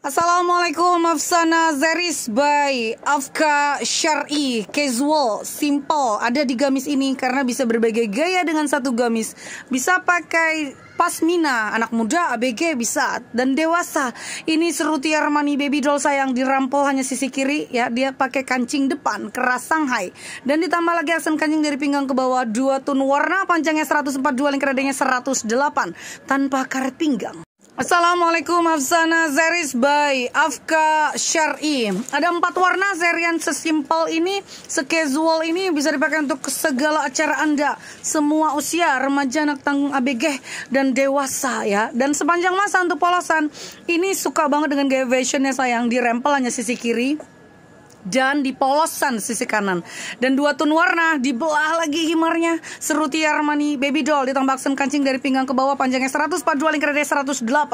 Assalamualaikum Afsana Zeris by Afka Syari Casual, simple Ada di gamis ini karena bisa berbagai gaya dengan satu gamis Bisa pakai pasmina, anak muda, ABG bisa Dan dewasa Ini Seruti Armani Baby Doll sayang dirampol hanya sisi kiri ya Dia pakai kancing depan, keras Shanghai Dan ditambah lagi aksen kancing dari pinggang ke bawah Dua tun warna, panjangnya 142, lingkar dadanya 108 Tanpa karet pinggang Assalamualaikum Afsana Zeris by Afka Syari. Ada empat warna Zerian sesimpel ini, secasual ini bisa dipakai untuk segala acara Anda. Semua usia, remaja, anak tanggung ABG, dan dewasa ya. Dan sepanjang masa untuk polosan, ini suka banget dengan gaya fashionnya sayang. Dirempel hanya sisi kiri dan di polosan sisi kanan dan dua tone warna dibelah lagi himarnya seruti Armani baby doll ditambahkan kancing dari pinggang ke bawah panjangnya 100 padu lingkarnya 108